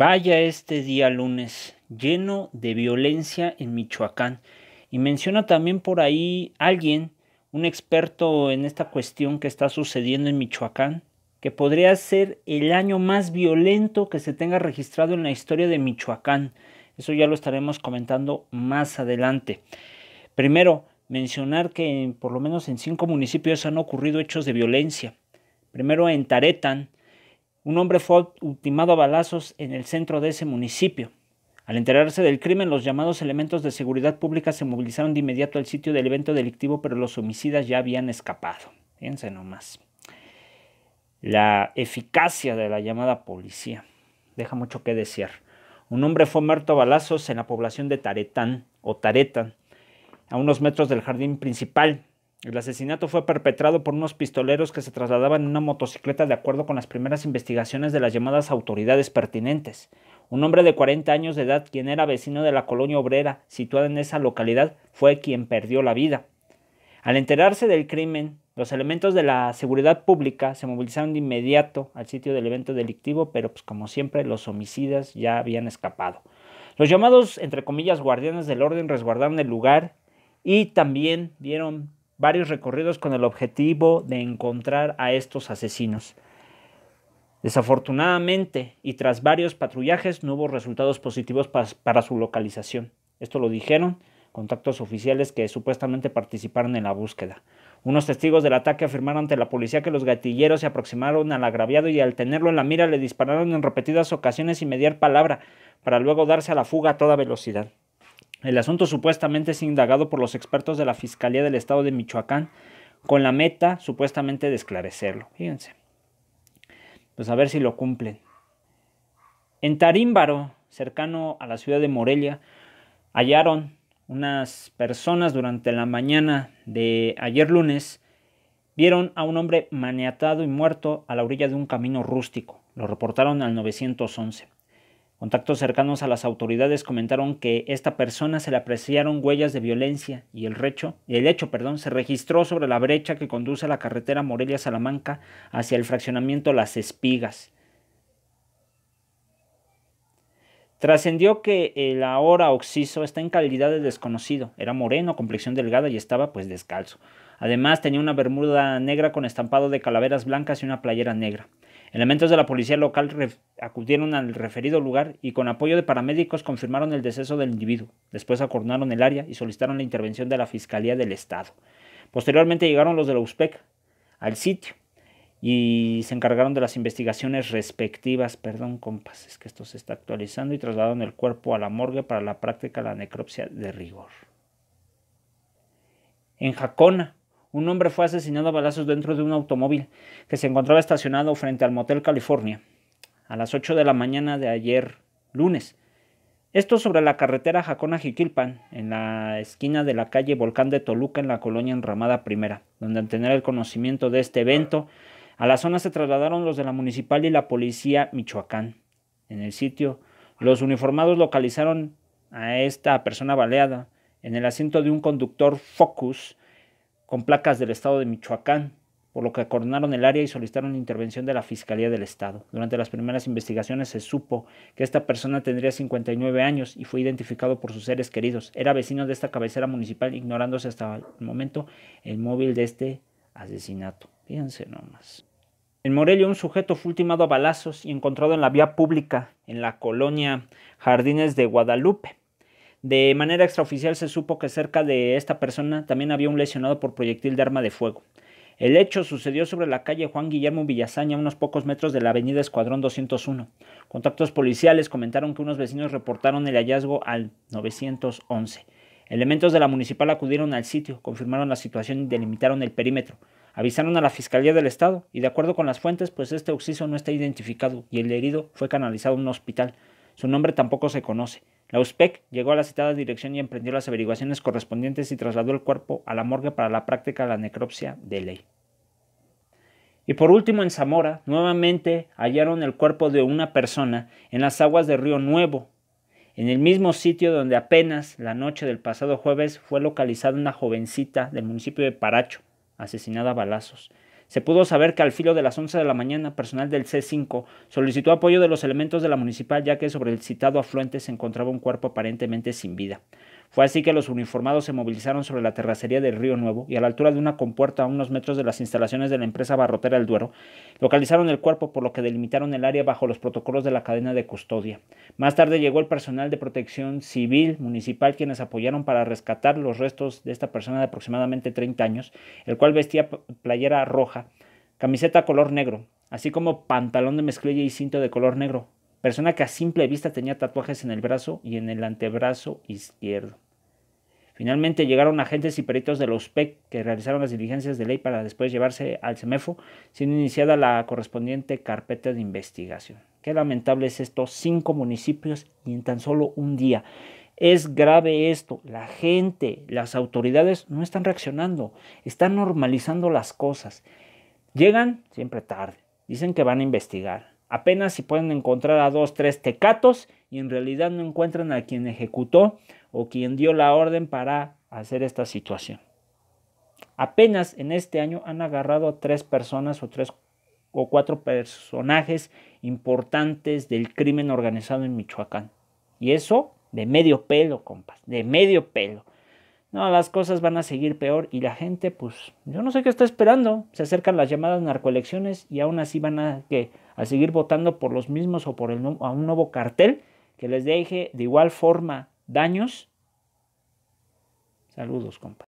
Vaya este día lunes, lleno de violencia en Michoacán. Y menciona también por ahí alguien, un experto en esta cuestión que está sucediendo en Michoacán, que podría ser el año más violento que se tenga registrado en la historia de Michoacán. Eso ya lo estaremos comentando más adelante. Primero, mencionar que por lo menos en cinco municipios han ocurrido hechos de violencia. Primero en Taretan, un hombre fue ultimado a balazos en el centro de ese municipio. Al enterarse del crimen, los llamados elementos de seguridad pública se movilizaron de inmediato al sitio del evento delictivo, pero los homicidas ya habían escapado. Fíjense nomás. La eficacia de la llamada policía deja mucho que desear. Un hombre fue muerto a balazos en la población de Taretán o Taretan, a unos metros del jardín principal el asesinato fue perpetrado por unos pistoleros que se trasladaban en una motocicleta de acuerdo con las primeras investigaciones de las llamadas autoridades pertinentes. Un hombre de 40 años de edad, quien era vecino de la colonia obrera situada en esa localidad, fue quien perdió la vida. Al enterarse del crimen, los elementos de la seguridad pública se movilizaron de inmediato al sitio del evento delictivo, pero pues como siempre los homicidas ya habían escapado. Los llamados, entre comillas, guardianes del orden resguardaron el lugar y también vieron varios recorridos con el objetivo de encontrar a estos asesinos. Desafortunadamente, y tras varios patrullajes, no hubo resultados positivos para su localización. Esto lo dijeron contactos oficiales que supuestamente participaron en la búsqueda. Unos testigos del ataque afirmaron ante la policía que los gatilleros se aproximaron al agraviado y al tenerlo en la mira le dispararon en repetidas ocasiones sin mediar palabra, para luego darse a la fuga a toda velocidad. El asunto supuestamente es indagado por los expertos de la Fiscalía del Estado de Michoacán con la meta supuestamente de esclarecerlo. Fíjense. Pues a ver si lo cumplen. En Tarímbaro, cercano a la ciudad de Morelia, hallaron unas personas durante la mañana de ayer lunes, vieron a un hombre maniatado y muerto a la orilla de un camino rústico. Lo reportaron al 911. Contactos cercanos a las autoridades comentaron que esta persona se le apreciaron huellas de violencia y el, recho, el hecho perdón, se registró sobre la brecha que conduce a la carretera Morelia-Salamanca hacia el fraccionamiento Las Espigas. Trascendió que el ahora Oxiso está en calidad de desconocido, era moreno, complexión delgada y estaba pues descalzo. Además tenía una bermuda negra con estampado de calaveras blancas y una playera negra. Elementos de la policía local acudieron al referido lugar y con apoyo de paramédicos confirmaron el deceso del individuo. Después acordonaron el área y solicitaron la intervención de la Fiscalía del Estado. Posteriormente llegaron los de la USPEC al sitio y se encargaron de las investigaciones respectivas. Perdón, compas, es que esto se está actualizando y trasladaron el cuerpo a la morgue para la práctica de la necropsia de rigor. En Jacona, un hombre fue asesinado a balazos dentro de un automóvil que se encontraba estacionado frente al Motel California a las 8 de la mañana de ayer lunes. Esto sobre la carretera Jacona-Jiquilpan, en la esquina de la calle Volcán de Toluca, en la colonia Enramada Primera, donde al tener el conocimiento de este evento, a la zona se trasladaron los de la municipal y la policía Michoacán. En el sitio, los uniformados localizaron a esta persona baleada en el asiento de un conductor Focus con placas del estado de Michoacán, por lo que coronaron el área y solicitaron la intervención de la Fiscalía del Estado. Durante las primeras investigaciones se supo que esta persona tendría 59 años y fue identificado por sus seres queridos. Era vecino de esta cabecera municipal, ignorándose hasta el momento el móvil de este asesinato. Fíjense nomás. En Morelia, un sujeto fue ultimado a balazos y encontrado en la vía pública en la colonia Jardines de Guadalupe. De manera extraoficial se supo que cerca de esta persona también había un lesionado por proyectil de arma de fuego. El hecho sucedió sobre la calle Juan Guillermo Villazaña, a unos pocos metros de la avenida Escuadrón 201. Contactos policiales comentaron que unos vecinos reportaron el hallazgo al 911. Elementos de la municipal acudieron al sitio, confirmaron la situación y delimitaron el perímetro. Avisaron a la Fiscalía del Estado y de acuerdo con las fuentes, pues este occiso no está identificado y el herido fue canalizado a un hospital. Su nombre tampoco se conoce. La USPEC llegó a la citada dirección y emprendió las averiguaciones correspondientes y trasladó el cuerpo a la morgue para la práctica de la necropsia de ley. Y por último, en Zamora, nuevamente hallaron el cuerpo de una persona en las aguas de Río Nuevo, en el mismo sitio donde apenas la noche del pasado jueves fue localizada una jovencita del municipio de Paracho, asesinada a balazos. Se pudo saber que al filo de las 11 de la mañana, personal del C5 solicitó apoyo de los elementos de la municipal ya que sobre el citado afluente se encontraba un cuerpo aparentemente sin vida. Fue así que los uniformados se movilizaron sobre la terracería del Río Nuevo y a la altura de una compuerta a unos metros de las instalaciones de la empresa barrotera El Duero, localizaron el cuerpo por lo que delimitaron el área bajo los protocolos de la cadena de custodia. Más tarde llegó el personal de protección civil municipal quienes apoyaron para rescatar los restos de esta persona de aproximadamente 30 años, el cual vestía playera roja, camiseta color negro, así como pantalón de mezclilla y cinto de color negro, persona que a simple vista tenía tatuajes en el brazo y en el antebrazo izquierdo. Finalmente llegaron agentes y peritos de los PEC que realizaron las diligencias de ley para después llevarse al CEMEFO, siendo iniciada la correspondiente carpeta de investigación. Qué lamentable es esto, cinco municipios y en tan solo un día. Es grave esto, la gente, las autoridades no están reaccionando, están normalizando las cosas. Llegan siempre tarde, dicen que van a investigar, Apenas si pueden encontrar a dos, tres tecatos y en realidad no encuentran a quien ejecutó o quien dio la orden para hacer esta situación. Apenas en este año han agarrado a tres personas o tres o cuatro personajes importantes del crimen organizado en Michoacán. Y eso de medio pelo, compas, de medio pelo. No, las cosas van a seguir peor y la gente, pues, yo no sé qué está esperando. Se acercan las llamadas narcoelecciones y aún así van a, que a seguir votando por los mismos o por el, a un nuevo cartel que les deje de igual forma daños. Saludos, compa.